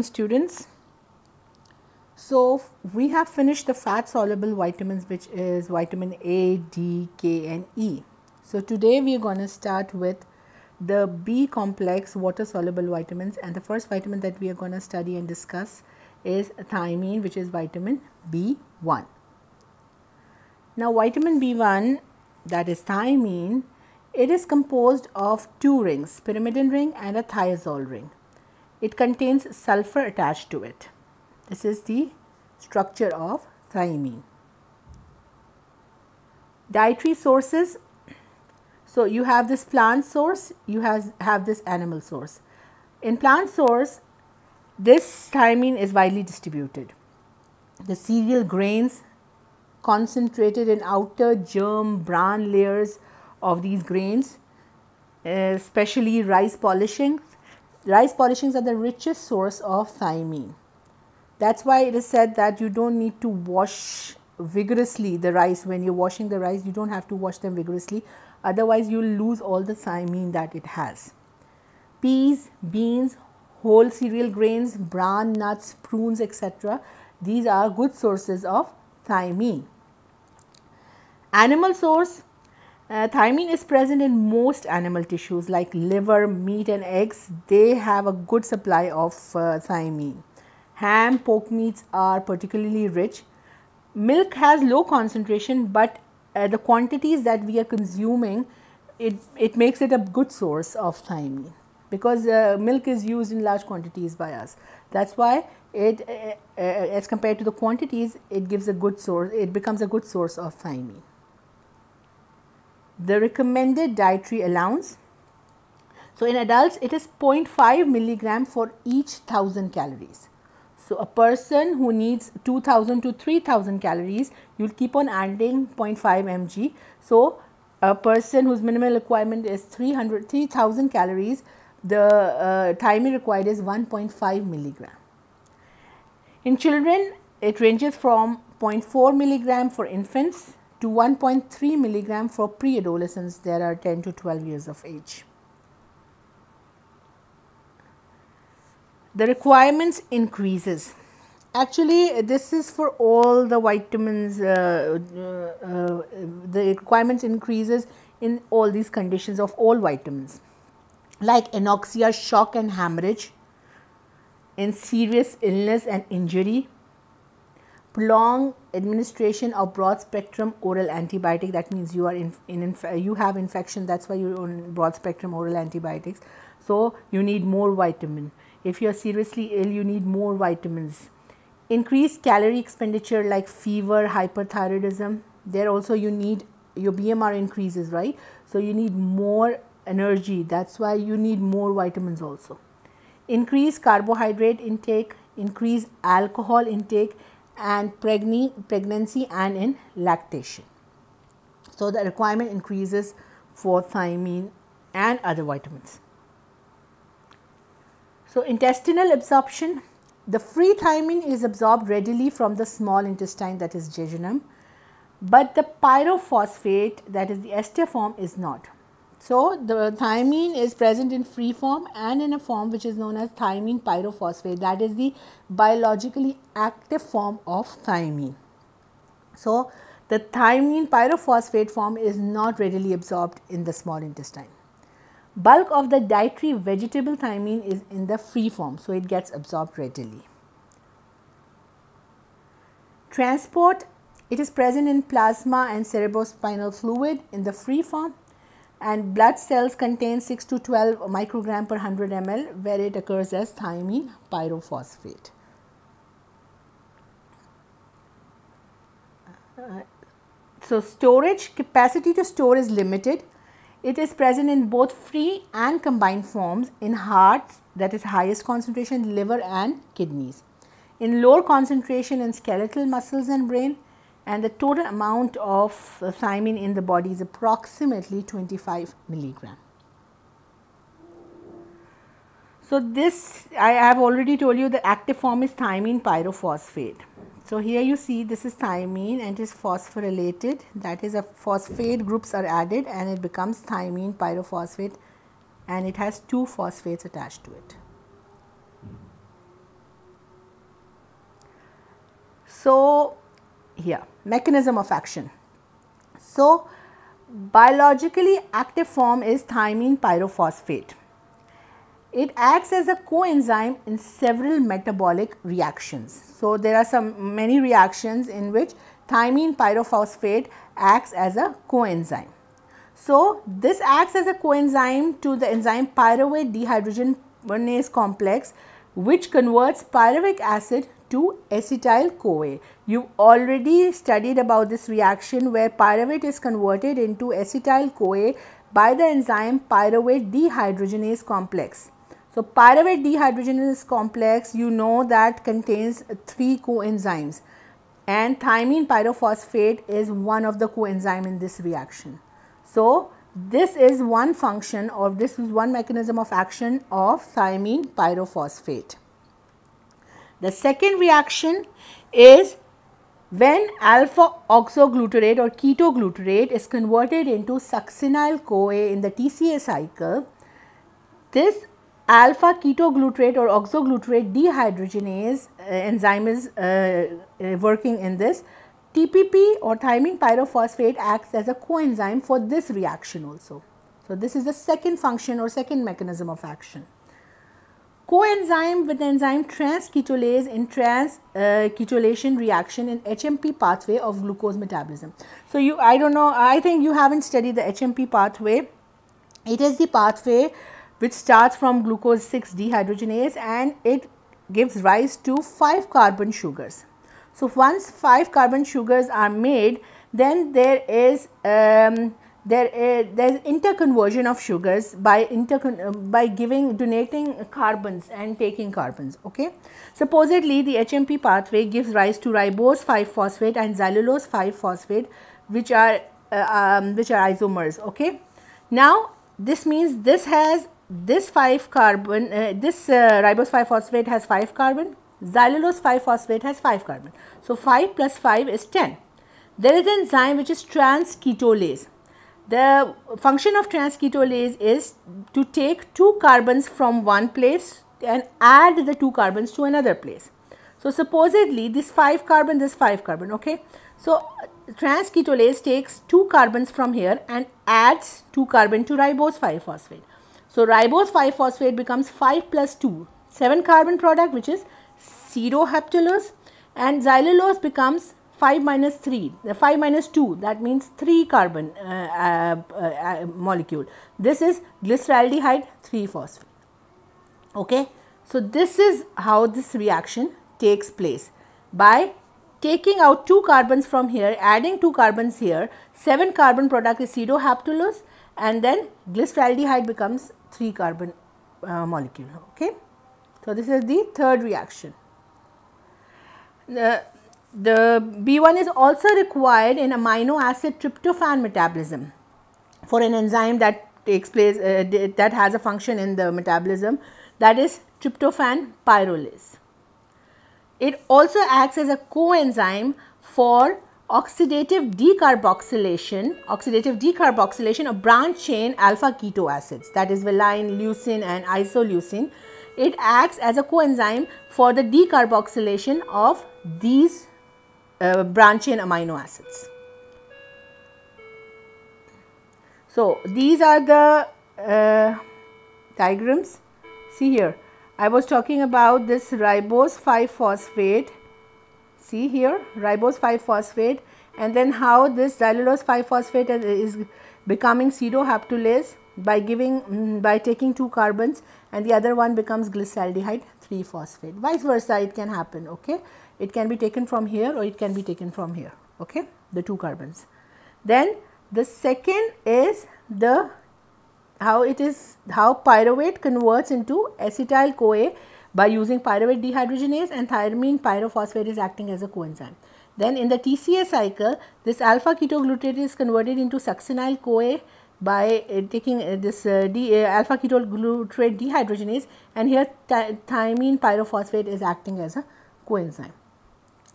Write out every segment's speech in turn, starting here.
students so we have finished the fat soluble vitamins which is vitamin A, D, K and E. So today we are going to start with the B complex water soluble vitamins and the first vitamin that we are going to study and discuss is thiamine which is vitamin B1. Now vitamin B1 that is thiamine it is composed of two rings pyrimidine ring and a thiazole ring it contains sulfur attached to it. This is the structure of thiamine. Dietary sources. So you have this plant source, you has, have this animal source. In plant source, this thiamine is widely distributed. The cereal grains concentrated in outer germ bran layers of these grains, especially rice polishing, rice polishings are the richest source of thymine. That's why it is said that you don't need to wash vigorously the rice. When you're washing the rice, you don't have to wash them vigorously. Otherwise, you'll lose all the thymine that it has. Peas, beans, whole cereal grains, bran, nuts, prunes, etc. These are good sources of thymine. Animal source, uh, thymine is present in most animal tissues like liver, meat and eggs. They have a good supply of uh, thymine. Ham, pork meats are particularly rich. Milk has low concentration but uh, the quantities that we are consuming, it, it makes it a good source of thymine because uh, milk is used in large quantities by us. That's why it, uh, uh, as compared to the quantities, it gives a good source, it becomes a good source of thymine the recommended dietary allowance so in adults it is 0.5 milligram for each 1000 calories so a person who needs 2000 to 3000 calories you'll keep on adding 0.5 mg so a person whose minimal requirement is 300 3000 calories the uh, timing required is 1.5 milligram in children it ranges from 0.4 milligram for infants to 1.3 milligram for pre-adolescents that are 10 to 12 years of age. The requirements increases. Actually, this is for all the vitamins, uh, uh, uh, the requirements increases in all these conditions of all vitamins like anoxia, shock and hemorrhage, in serious illness and injury, prolonged administration of broad spectrum oral antibiotic that means you are in, in you have infection that's why you're on broad spectrum oral antibiotics so you need more vitamin if you're seriously ill you need more vitamins increased calorie expenditure like fever hyperthyroidism there also you need your bmr increases right so you need more energy that's why you need more vitamins also increase carbohydrate intake increase alcohol intake and pregnancy and in lactation. So the requirement increases for thymine and other vitamins. So intestinal absorption, the free thymine is absorbed readily from the small intestine that is jejunum, but the pyrophosphate that is the ester form is not. So, the thymine is present in free form and in a form which is known as thymine pyrophosphate that is the biologically active form of thymine. So, the thymine pyrophosphate form is not readily absorbed in the small intestine. Bulk of the dietary vegetable thymine is in the free form, so it gets absorbed readily. Transport, it is present in plasma and cerebrospinal fluid in the free form and blood cells contain 6 to 12 microgram per 100 ml where it occurs as thymine pyrophosphate. Uh, so storage capacity to store is limited. It is present in both free and combined forms in hearts that is highest concentration liver and kidneys. In lower concentration in skeletal muscles and brain and the total amount of uh, thymine in the body is approximately 25 milligram. So, this I have already told you the active form is thymine pyrophosphate. So, here you see this is thymine and it is phosphorylated that is a phosphate groups are added and it becomes thymine pyrophosphate and it has two phosphates attached to it. So, here mechanism of action. So, biologically active form is thymine pyrophosphate. It acts as a coenzyme in several metabolic reactions. So, there are some many reactions in which thymine pyrophosphate acts as a coenzyme. So, this acts as a coenzyme to the enzyme pyruvate dehydrogenase complex which converts pyruvic acid to acetyl-CoA. You already studied about this reaction where pyruvate is converted into acetyl-CoA by the enzyme pyruvate dehydrogenase complex. So pyruvate dehydrogenase complex you know that contains three coenzymes and thymine pyrophosphate is one of the coenzyme in this reaction. So this is one function or this is one mechanism of action of thymine pyrophosphate. The second reaction is when alpha oxoglutarate or ketoglutarate is converted into succinyl CoA in the TCA cycle, this alpha ketoglutarate or oxoglutarate dehydrogenase uh, enzyme is uh, uh working in this. TPP or thymine pyrophosphate acts as a coenzyme for this reaction also. So, this is the second function or second mechanism of action coenzyme with the enzyme transketolase in transketolation uh, reaction in HMP pathway of glucose metabolism. So you, I don't know, I think you haven't studied the HMP pathway. It is the pathway which starts from glucose 6 dehydrogenase and it gives rise to 5 carbon sugars. So once 5 carbon sugars are made, then there is um, there is eh, there's interconversion of sugars by intercon uh, by giving donating carbons and taking carbons okay supposedly the hmp pathway gives rise to ribose 5 phosphate and xylulose 5 phosphate which are uh, um, which are isomers okay now this means this has this 5 carbon uh, this uh, ribose 5 phosphate has 5 carbon xylulose 5 phosphate has 5 carbon so 5 plus 5 is 10 there is an enzyme which is trans ketolase the function of transketolase is to take two carbons from one place and add the two carbons to another place. So, supposedly this 5 carbon, this 5 carbon, okay. So, transketolase takes 2 carbons from here and adds 2 carbon to ribose 5 phosphate. So, ribose 5 phosphate becomes 5 plus 2, 7 carbon product which is 0 heptulose and xylulose becomes 5 minus 3, the uh, 5 minus 2 that means 3 carbon uh, uh, uh, uh, molecule. This is glyceraldehyde 3 phosphate. Okay. So, this is how this reaction takes place by taking out 2 carbons from here, adding 2 carbons here, 7 carbon product is pseudohaptulose and then glyceraldehyde becomes 3 carbon uh, molecule. Okay. So, this is the third reaction. The the B1 is also required in amino acid tryptophan metabolism for an enzyme that takes place uh, that has a function in the metabolism that is tryptophan pyrrolase. It also acts as a coenzyme for oxidative decarboxylation, oxidative decarboxylation of branch chain alpha keto acids that is valine, leucine and isoleucine. It acts as a coenzyme for the decarboxylation of these uh, branch chain amino acids. So these are the uh, diagrams. See here, I was talking about this ribose 5-phosphate. See here, ribose 5-phosphate and then how this xylulose 5-phosphate is becoming pseudohaptolase by giving mm, by taking two carbons and the other one becomes glyceraldehyde 3 phosphate vice versa it can happen okay it can be taken from here or it can be taken from here okay the two carbons then the second is the how it is how pyruvate converts into acetyl CoA by using pyruvate dehydrogenase and thiamine pyrophosphate is acting as a coenzyme. Then in the TCA cycle, this alpha ketoglutarate is converted into succinyl CoA by uh, taking uh, this uh, D, uh, alpha ketol glutarate dehydrogenase and here thymine pyrophosphate is acting as a coenzyme.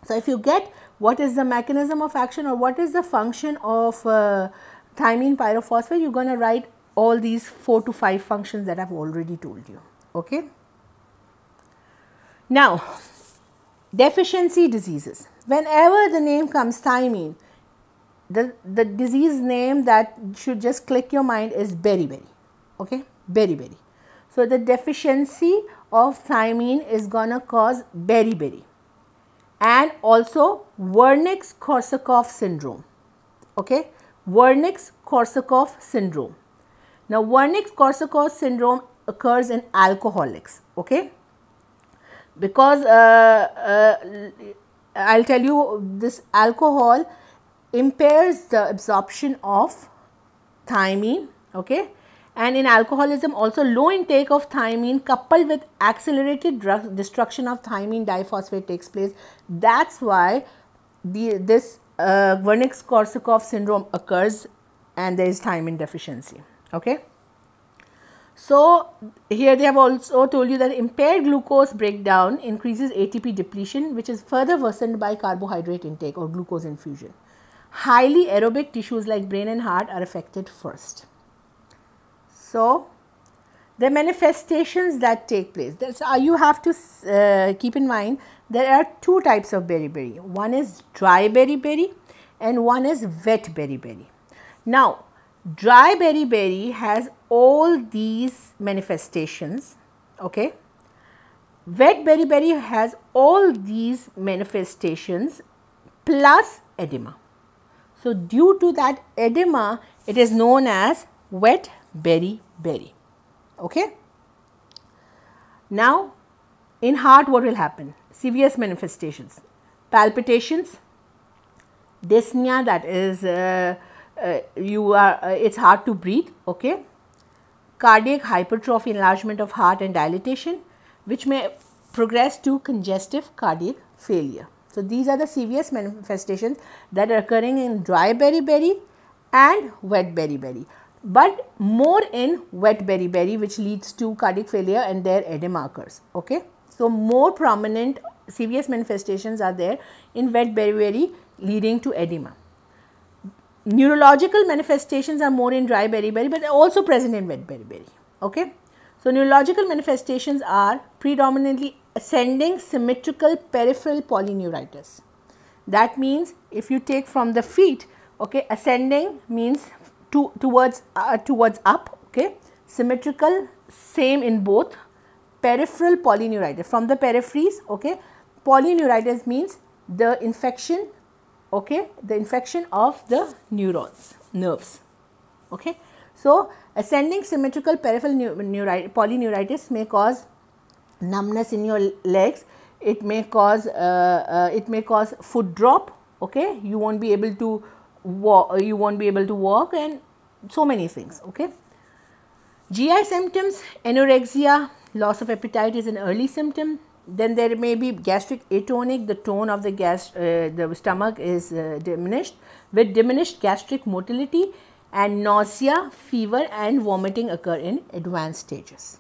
So, if you get what is the mechanism of action or what is the function of uh, thymine pyrophosphate, you are going to write all these 4 to 5 functions that I have already told you. Okay? Now, deficiency diseases. Whenever the name comes thymine, the, the disease name that should just click your mind is beriberi. Okay, beriberi. So the deficiency of thymine is gonna cause beriberi and also Wernicke-Korsakoff syndrome. Okay, Wernicke-Korsakoff syndrome. Now Wernicke-Korsakoff syndrome occurs in alcoholics. Okay, because uh, uh, I'll tell you this alcohol impairs the absorption of thymine okay and in alcoholism also low intake of thymine coupled with accelerated drug destruction of thymine diphosphate takes place that's why the this uh, Wernicke-Korsakoff syndrome occurs and there is thymine deficiency okay so here they have also told you that impaired glucose breakdown increases ATP depletion which is further worsened by carbohydrate intake or glucose infusion highly aerobic tissues like brain and heart are affected first. So, the manifestations that take place. That's, uh, you have to uh, keep in mind there are two types of beriberi. One is dry beriberi and one is wet beriberi. Now, dry beriberi has all these manifestations, okay? Wet beriberi has all these manifestations plus edema. So due to that edema, it is known as wet berry berry. Okay. Now, in heart, what will happen? Serious manifestations, palpitations, dyspnea. That is, uh, uh, you are. Uh, it's hard to breathe. Okay. Cardiac hypertrophy, enlargement of heart and dilatation, which may progress to congestive cardiac failure. So these are the CVS manifestations that are occurring in dry beriberi and wet beriberi but more in wet beriberi which leads to cardiac failure and their edema markers. Okay. So more prominent CVS manifestations are there in wet beriberi leading to edema. Neurological manifestations are more in dry beriberi but also present in wet beriberi. Okay. So neurological manifestations are predominantly ascending symmetrical peripheral polyneuritis. That means if you take from the feet, okay, ascending means to, towards, uh, towards up, okay, symmetrical, same in both, peripheral polyneuritis, from the peripheries, okay, polyneuritis means the infection, okay, the infection of the neurons, nerves, okay. So, ascending symmetrical peripheral polyneuritis may cause numbness in your legs it may cause uh, uh, it may cause foot drop okay you won't be able to walk you won't be able to walk and so many things okay gi symptoms anorexia loss of appetite is an early symptom then there may be gastric atonic the tone of the gas uh, the stomach is uh, diminished with diminished gastric motility and nausea fever and vomiting occur in advanced stages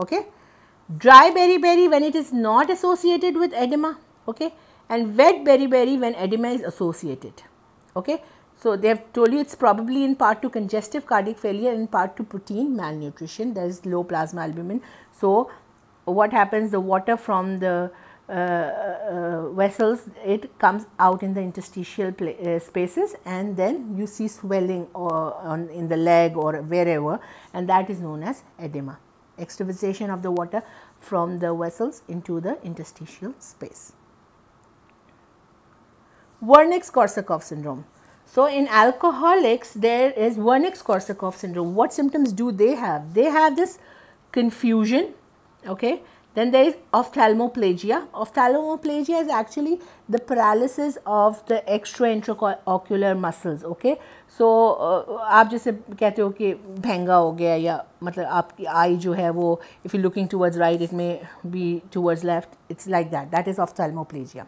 okay dry beriberi when it is not associated with edema okay and wet beriberi when edema is associated okay so they have told you it's probably in part to congestive cardiac failure in part to protein malnutrition there is low plasma albumin so what happens the water from the uh, uh, uh vessels it comes out in the interstitial uh, spaces and then you see swelling or on in the leg or wherever and that is known as edema extravasation of the water from the vessels into the interstitial space. Wernicke-Korsakoff syndrome. So, in alcoholics, there is Wernicke-Korsakoff syndrome. What symptoms do they have? They have this confusion, okay, then there is ophthalmoplegia. Ophthalmoplegia is actually the paralysis of the extra intraocular muscles. Okay, so uh, आप जैसे कहते हो कि भहंगा हो गया या मतलब आपकी आई जो है वो if you're looking towards right it may be towards left it's like that. That is ophthalmoplegia,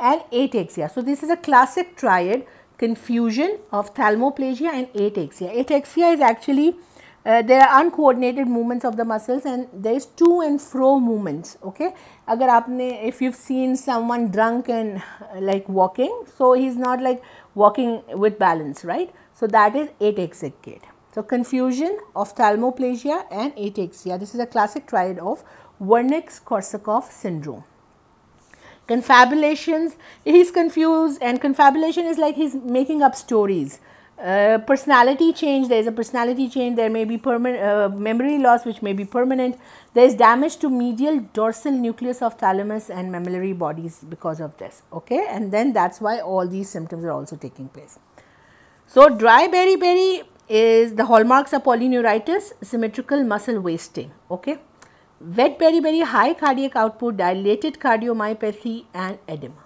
And ataxia. So this is a classic triad confusion of ophthalmoplasia and ataxia. Ataxia is actually uh, there are uncoordinated movements of the muscles and there is to and fro movements okay agar aapne if you've seen someone drunk and uh, like walking so he's not like walking with balance right so that is ataxic gait so confusion ophthalmoplasia and ataxia this is a classic triad of Wernicke-Korsakoff syndrome confabulations he's confused and confabulation is like he's making up stories uh, personality change there is a personality change there may be permanent uh, memory loss which may be permanent there is damage to medial dorsal nucleus of thalamus and mammillary bodies because of this okay and then that's why all these symptoms are also taking place so dry berry berry is the hallmarks of polyneuritis symmetrical muscle wasting okay wet beriberi high cardiac output dilated cardiomyopathy and edema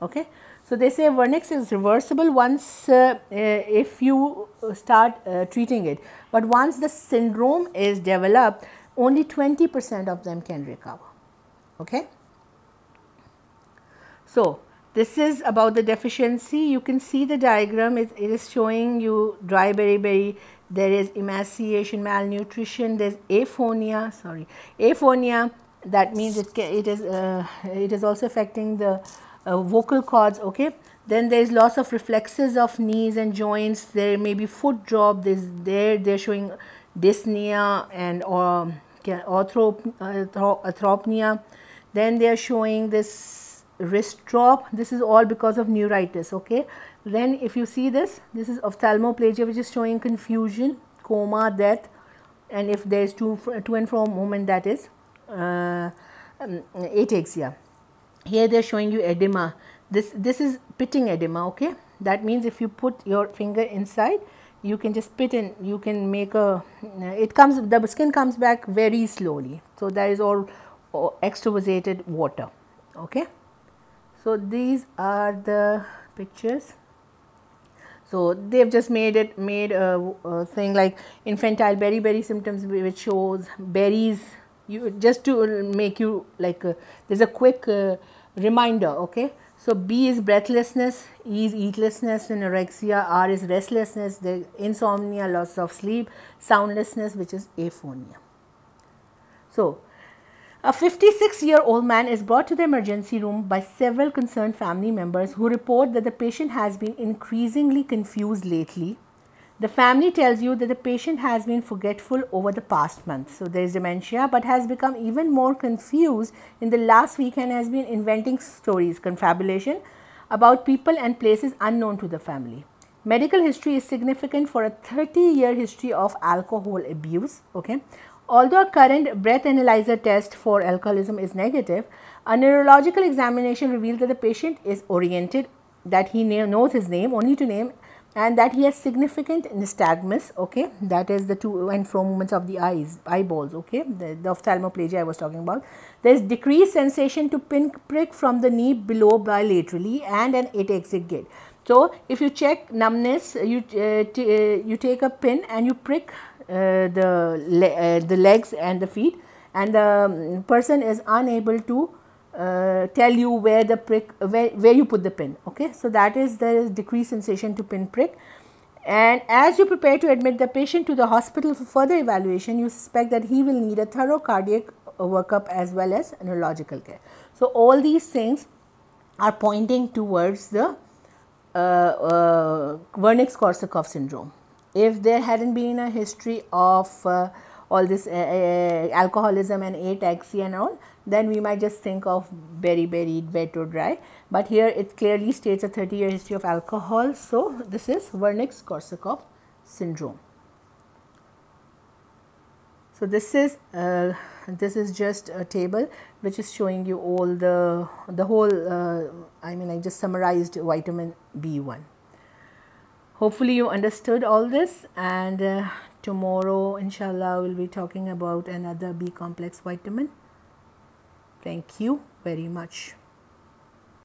okay so, they say vernix is reversible once uh, uh, if you start uh, treating it, but once the syndrome is developed only 20 percent of them can recover. Okay? So, this is about the deficiency you can see the diagram it, it is showing you dry beriberi there is emaciation malnutrition there's aphonia sorry aphonia that means it, it is uh, it is also affecting the uh, vocal cords okay then there is loss of reflexes of knees and joints there may be foot drop there's there they're showing dyspnea and or um, orthrop, then they are showing this wrist drop this is all because of neuritis okay then if you see this this is ophthalmoplegia, which is showing confusion coma death and if there is two to and from movement that is uh, um, ataxia here they're showing you edema this this is pitting edema okay that means if you put your finger inside you can just pit in you can make a it comes the skin comes back very slowly so that is all, all extravasated water okay so these are the pictures so they've just made it made a, a thing like infantile beriberi symptoms which shows berries you just to make you like a, there's a quick uh, reminder okay so b is breathlessness e is eatlessness anorexia r is restlessness the insomnia loss of sleep soundlessness which is aphonia so a 56 year old man is brought to the emergency room by several concerned family members who report that the patient has been increasingly confused lately the family tells you that the patient has been forgetful over the past month. So there is dementia but has become even more confused in the last week and has been inventing stories, confabulation about people and places unknown to the family. Medical history is significant for a 30 year history of alcohol abuse. Okay. Although a current breath analyzer test for alcoholism is negative, a neurological examination revealed that the patient is oriented, that he knows his name, only to name and that he has significant nystagmus okay that is the to and fro movements of the eyes eyeballs okay the, the ophthalmoplegia i was talking about there is decreased sensation to pin prick from the knee below bilaterally and an 8 exit gate so if you check numbness you uh, uh, you take a pin and you prick uh, the le uh, the legs and the feet and the um, person is unable to uh, tell you where the prick where, where you put the pin okay so that is the decreased sensation to pin prick and as you prepare to admit the patient to the hospital for further evaluation you suspect that he will need a thorough cardiac uh, workup as well as neurological care so all these things are pointing towards the uh, uh, Wernicke's-Korsakoff syndrome if there hadn't been a history of uh, all this uh, uh, alcoholism and ataxia and all, then we might just think of very very wet or dry. But here it clearly states a 30 year history of alcohol. So, this is Wernicke-Korsakoff syndrome. So, this is uh, this is just a table which is showing you all the the whole uh, I mean I just summarized vitamin B1 hopefully you understood all this and uh, tomorrow inshallah we'll be talking about another b complex vitamin thank you very much